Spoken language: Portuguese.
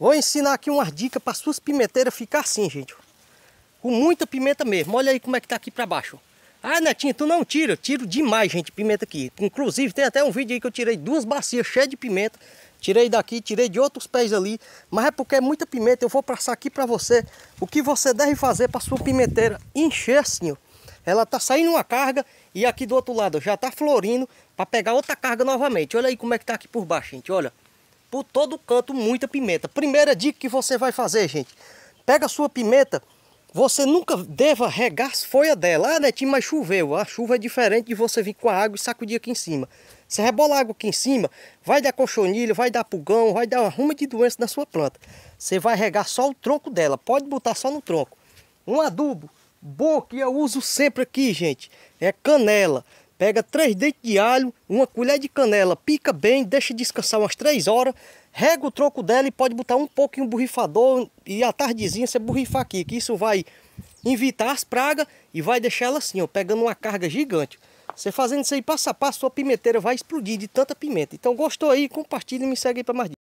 Vou ensinar aqui umas dicas para suas pimenteiras ficar assim, gente. Com muita pimenta mesmo. Olha aí como é que tá aqui para baixo. Ah, Netinho, tu não tira. Eu tiro demais, gente, pimenta aqui. Inclusive, tem até um vídeo aí que eu tirei duas bacias cheias de pimenta. Tirei daqui, tirei de outros pés ali. Mas é porque é muita pimenta. Eu vou passar aqui para você o que você deve fazer para sua pimenteira encher assim, ó. Ela tá saindo uma carga e aqui do outro lado já tá florindo para pegar outra carga novamente. Olha aí como é que tá aqui por baixo, gente. Olha por todo canto muita pimenta. Primeira dica que você vai fazer, gente. Pega a sua pimenta, você nunca deva regar as folhas dela. Ah, Netinho, mas choveu. A chuva é diferente de você vir com a água e sacudir aqui em cima. Você rebola água aqui em cima, vai dar cochonilha, vai dar pulgão, vai dar uma ruma de doença na sua planta. Você vai regar só o tronco dela, pode botar só no tronco. Um adubo bom que eu uso sempre aqui, gente, é canela. Pega três dentes de alho, uma colher de canela, pica bem, deixa descansar umas três horas, rega o troco dela e pode botar um pouquinho um borrifador e à tardezinha você borrifar aqui, que isso vai evitar as pragas e vai deixar ela assim, ó, pegando uma carga gigante. Você fazendo isso aí passo a passo, sua pimenteira vai explodir de tanta pimenta. Então gostou aí, compartilha e me segue aí para mais dicas.